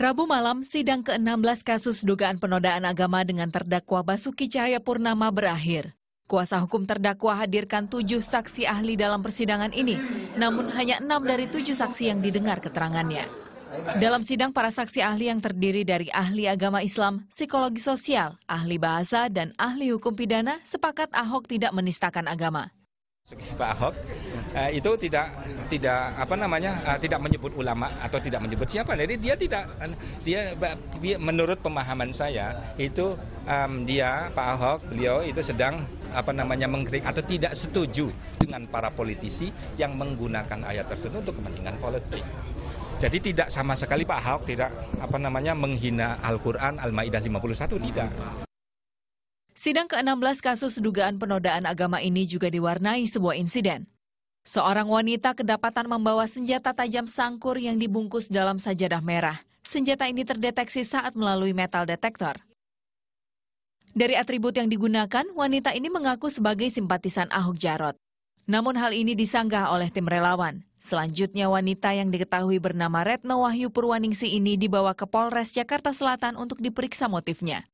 Rabu malam, sidang ke-16 kasus dugaan penodaan agama dengan terdakwa Basuki Cahaya Purnama berakhir. Kuasa hukum terdakwa hadirkan tujuh saksi ahli dalam persidangan ini, namun hanya enam dari tujuh saksi yang didengar keterangannya. Dalam sidang, para saksi ahli yang terdiri dari ahli agama Islam, psikologi sosial, ahli bahasa, dan ahli hukum pidana sepakat Ahok tidak menistakan agama. Pak Ahok Eh, itu tidak tidak apa namanya eh, tidak menyebut ulama atau tidak menyebut siapa. Jadi dia tidak dia, dia menurut pemahaman saya itu um, dia Pak Ahok beliau itu sedang apa namanya mengkritik atau tidak setuju dengan para politisi yang menggunakan ayat tertentu untuk kepentingan politik. Jadi tidak sama sekali Pak Ahok tidak apa namanya menghina Al-Qur'an Al-Maidah 51 tidak. Sidang ke-16 kasus dugaan penodaan agama ini juga diwarnai sebuah insiden. Seorang wanita kedapatan membawa senjata tajam sangkur yang dibungkus dalam sajadah merah. Senjata ini terdeteksi saat melalui metal detektor. Dari atribut yang digunakan, wanita ini mengaku sebagai simpatisan Ahok Jarot. Namun hal ini disanggah oleh tim relawan. Selanjutnya wanita yang diketahui bernama Retno Wahyu Purwaningsi ini dibawa ke Polres Jakarta Selatan untuk diperiksa motifnya.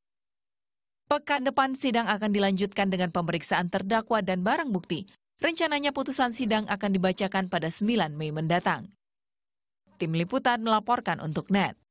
Pekan depan sidang akan dilanjutkan dengan pemeriksaan terdakwa dan barang bukti. Rencananya putusan sidang akan dibacakan pada 9 Mei mendatang. Tim Liputan melaporkan untuk NET.